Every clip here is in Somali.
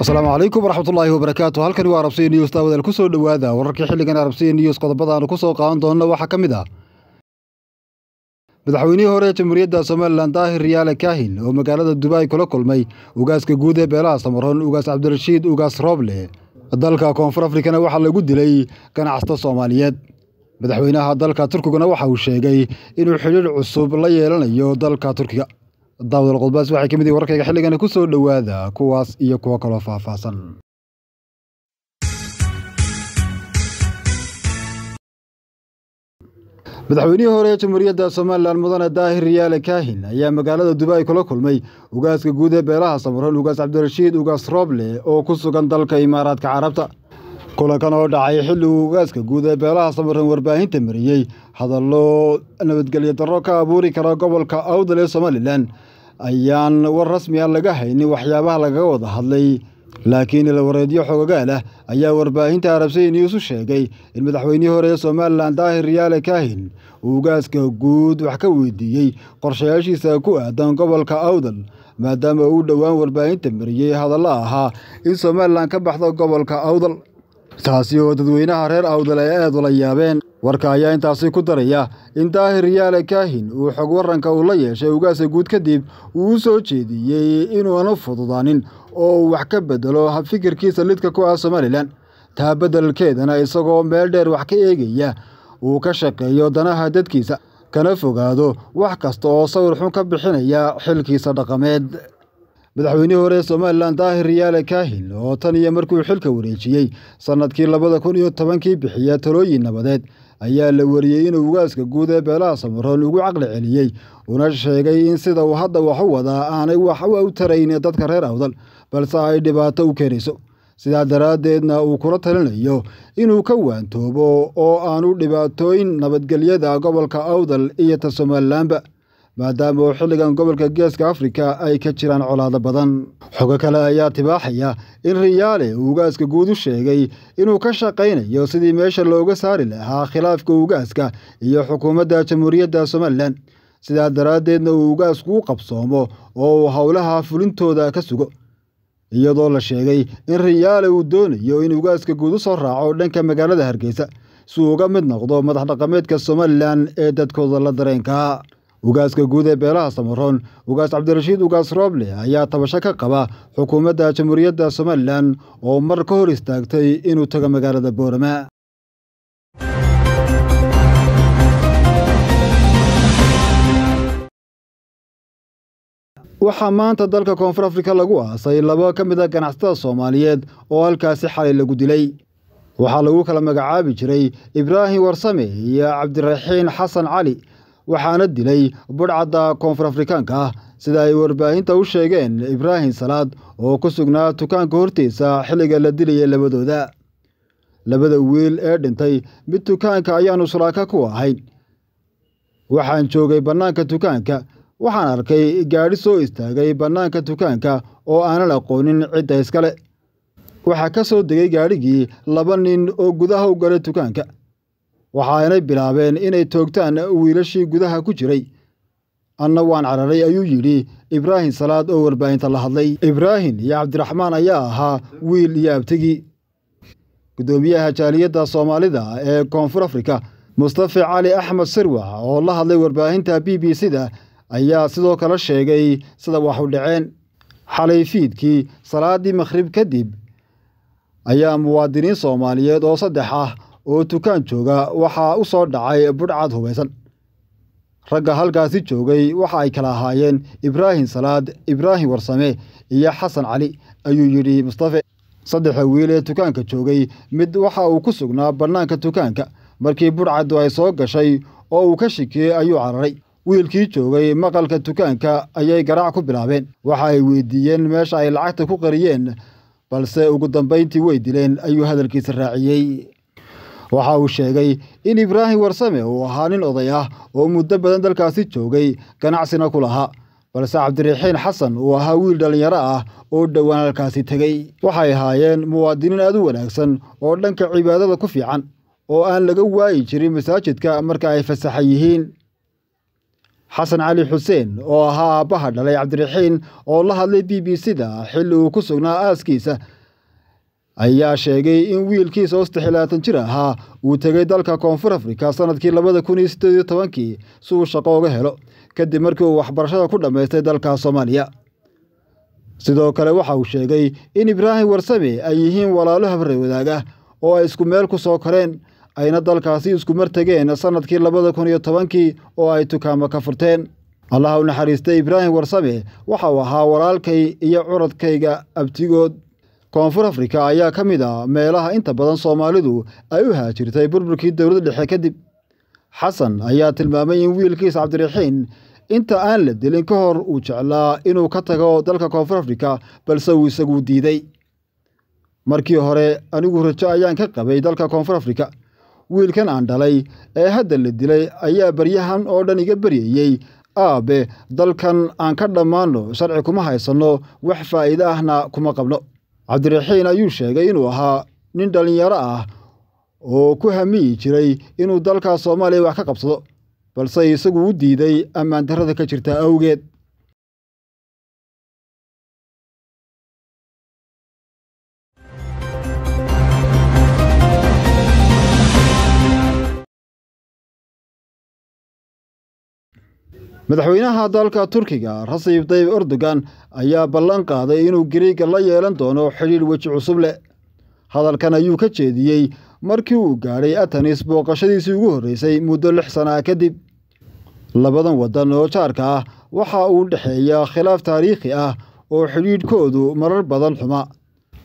asalaamu calaykum waraxmatullaahi wabarakaatu halkani waa arabsiya news daawadaal ku soo dhowaada wararkii xilligan arabsiya news qodobadaanu ku soo qaadan doonna waxaa ka mid ah madaxweynihii hore ee jamhuuriyadda somalilan daahir riyaale kaahin oo magaalada dubai kula kulmay ugaaska guud ee beelaha samarhon ugaas cabdirashiid ugaas rooble dalka koonfur afrikana waxaa lagu dilay ganacsato soomaaliyeed madaxweynaha dalka turkiguna waxa uu sheegay inuu xidhiir cusub la yeelanayo dalka turkiga daawdal qodbaas waxay ka mid yihin warkayga xilligana ku soo dhowaada kuwaas iyo kuwo kaloo faahfaahsan madaxweynihii hore ee jamhuuriyadda somalilan mudane daahir riyaale kaahin ayaa magaalada dubaay kula kulmay ugaaska guud ee beelaha samaran ugaas cabdirashiid ugaas rooble oo ku sugan dalka imaaraadka carabta kulankan oo dhacay xilli uu ugaaska guud ee beelaha samaran warbaahinta mariyey hadallo nabadgelyo darro ka abuuri kara gobolka awdal ee somalilan ayaan war rasmi a ah laga haynin waxyaabaha lagaga wada hadlay laakiin ilwareedyo xogogaal ah ayaa warbaahinta arabsaya news u sheegay in madaxweynihii hore ee somalilan daahir riyaale kaahin uu gaaska guud wax ka weydiiyey qorshayaashiisa ku aadan gobolka awdal maadaama uu dhowaan warbaahinta mariyey hadallo ahaa in somalilan ka baxdo gobolka awdal taasi oo dadweynaha reer awdal ay aad ula yaabeen warka ayaa intaasi ku daraya in daahir riyaale kaahin uu xog waranka uu la yeeshay ugaasa guud kadib uu u soo jeediyey inuuna fududaanin oo uu wax ka bedelo fikirkiisa lidka ku ah somalilan taa beddelkeedana isagoo meel dheer wax ka eegaya uu ka shaqeeyo danaha dadkiisa kana fogaado wax kasta oo sawir xun ka bixinaya xilkiisa dhaqameed madaxweynihii hore ee somalilan daahir riyaale kaahin oo tan iyo markuu xilka wareejiyey sannadkii labada kun iyo tobankii bixiya talooyin nabadeed ayaa la wariyey inuu ugaaska guud ee beelaha samaroon ugu caqli celiyey una sheegay in sida uu hadda wax u wadaa aanay waxba u tarayn dadka reer awdal balse ay dhibaato u keenayso sidaa daraaddeedna uu kula talinayo inuu ka waantoobo oo aanu dhibaatooyin nabadgelyada gobolka awdal iyo ta somalilanba maadaama uu xilligan gobolka geeska afrika ay ka jiraan colaado badan xogo kale ayaa tibaaxaya in riyaale uu ugaaska guud u sheegay inuu ka shaqaynayo sidii meesha looga saari lahaa khilaafka ugaaska iyo xukuumadda jamhuuriyadda somalilan sidaa daraaddeedna uu ugaasku u qabsoomo oo uu howlaha fulintooda ka sugo iyadoo la sheegay in riyaale uu doonayo in ugaaska guud u soo raaco dhanka magaalada hargeysa si uu uga mid noqdo madax dhaqameedka somalilan ee dadkooda la dareenka ugaaska guud ee beelaha samaroon ugaas cabdirashiid ugaas rooble ayaa tabasho ka qaba xukuumadda jamhuuriyadda somalilan oo mar ka hor istaagtay inuu tago magaalada boorama waxaa maanta dalka koonfur afrika lagu aasay laba ka mid a ah ganacsatada soomaaliyeed oo halkaasi xalay lagu dilay waxaa lagu kala magacaabi jiray ibraahim warsame iyo cabdiraxiin xasan cali waxaana dilay budhcadda koonfur afrikaanka ah sida ay warbaahinta u sheegeen ibraahim salaad oo ku sugnaa tukaanka hortiisa xilliga la dilaya labadooda labada wiil ee dhintay mid tukaanka ayaannu sulaaka ku ahayn waxaan joogay bannaanka tukaanka waxaan arkay gaadhi soo istaagay bannaanka dukaanka oo aanan aqoonin cidda iskale waxaa ka soo degay gaadhigii laba nin oo gudaha u galay dukaanka waxaanay bilaabeen inay toogtaan wiilashii gudaha ku jiray anna waan cararay ayuu yidhi ibraahim salaad oo warbaahinta la hadlay ibraahim iyo cabdiraxmaan ayaa ahaa wiil iyo abtigii guddoomiyaha jaaliyadda soomaalida ee koonfur afrika mustafa cali axmed sirwax oo la hadlay warbaahinta b b c da ayaa sidoo kale sheegay sida waxu dhaceen xalay fiidkii salaadii makhrib kadib ayaa muwaadiniin soomaaliyeed oo saddex ah oo tukaan jooga waxaa u soo dhacay budhcad hubaysan ragga halkaasi joogay waxa ay kala ahaayeen ibraahim salaad ibraahim warsame iyo xasan cali ayuu yidhi mustafe saddexa wiil ee dukaanka joogay mid waxa uu ku sugnaa bannaanka tukaanka markii budhcaddu ay soo gashay oo uu ka shikiyey ayuu cararay wiilkii joogay maqalka dukaanka ayay garaac ku bilaabeen waxa ay weydiiyeen meesha ay lacagta ku qariyeen balse ugu dambayntii way dileen ayuu hadalkiisa raaciyey waxa uu sheegay in ibraahim warsame uu ahaa nin oday ah oo muddo badan dalkaasi joogay ganacsina ku lahaa balse cabdiraxiin xasan uu ahaa wiil dhallinyaro ah oo dhowaan halkaasi tegey waxay ahaayeen muwaadiniin aad u wanaagsan oo dhanka cibaadada ku fiican oo aan laga waayi jirin masaajidka marka ay fasaxa yihiin xasan cali xuseen oo ahaa aabbaha dhalay cabdiraxiin oo la hadlay b b c xilli uu ku sugnaa aaskiisa ayaa sheegay in wiilkiisa oo saddex iyo jir ahaa uu tegay dalka koonfur afrika sannadkii labada kun iyo siddeed iyo tobankii si uu shaqo uga helo kadib markii uu waxbarashada ku dhammaystay dalka soomaaliya sidoo kale waxa uu sheegay in ibraahim warsame ay yihiin walaalo habarre wadaaga oo ay isku meel ku soo koreen ayna dalkaasi isku mar tegeen sannadkii labada kun iyo tobankii oo ay dukaamo ka furteen allahu u naxariistay ibraahim warsame waxa uu ahaa walaalkay iyo curadkayga abtigood koonfur afrika ayaa ka mid a ah meelaha inta badan soomaalidu ay u haajirtay burburkii dowlad dhexe kadib xasan ayaa tilmaamay in wiilkiis cabdiraxiin inta aan la dilin ka hor uu jeclaa inuu ka tago dalka koonfur afrika balse uu isaguu diiday markii hore anigu rajo ayaan ka qabay dalka koonfur afrika wiilkan aan dhalay ee hadda la dilay ayaa baryahan oo dhan iga baryayey aabe dalkan aan ka dhammaanno sharci kuma haysanno wax faa'iido ahna kuma qabno cabdiraxiin ayuu sheegay inuu ahaa nin dhallinyaro ah oo ku hamiyi jiray inuu dalka soomaaliya wax ka qabsado balse isagu u diiday ammaandarrada ka jirta awgeed madaxweynaha dalka turkiga rasiib tayib erdogan ayaa ballan qaaday inuu gariiga la yeelan doono xidhiidh weji cusub leh hadalkan ayuu ka jeediyey markii uu gaadhay atanis booqashadiisii ugu horreysay muddo lix sanna'a kadib labadan waddan oo jaarka ah waxa uu dhexeeya khilaaf taariikhi ah oo xidhiidhkoodu marar badan xuma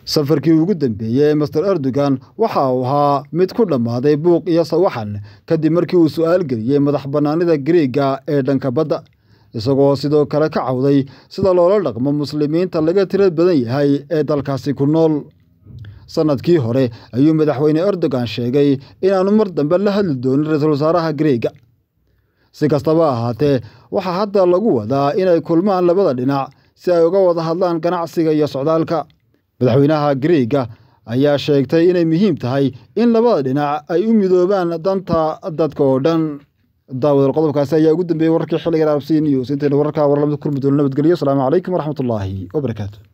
safarkii ugu dambeeyey ee master erdogan waxa uu ahaa mid ku dhammaaday buuq iyo sawaxan kadib markii uu su'aal geliyey madax bannaanida griiga ee dhanka badda isagoo sidoo kale ka cawday sida loola dhaqmo muslimiinta laga tirad badan yahay ee dalkaasi ku nool sannadkii hore ayuu madaxweyne erdogan sheegay inaanu mar dambe la hadli doonin ra-iisul wasaaraha griiga si kastaba ahaatee waxaa hadda lagu wadaa inay kulmaan labada dhinac si ay uga wada hadlaan ganacsiga iyo socdaalka madaxweynaha greega ayaa sheegtay inay muhiim tahay in labada dhinac ay u midoobaan danta dadka oo dhan daawada qodobkaasi ayaa ugu dambeeyey wararkii xilligan absiin iyo siinteena wararka warlamada doono nabadgelyo asalaamu calaykum waraxmatullaahi wabarakaatu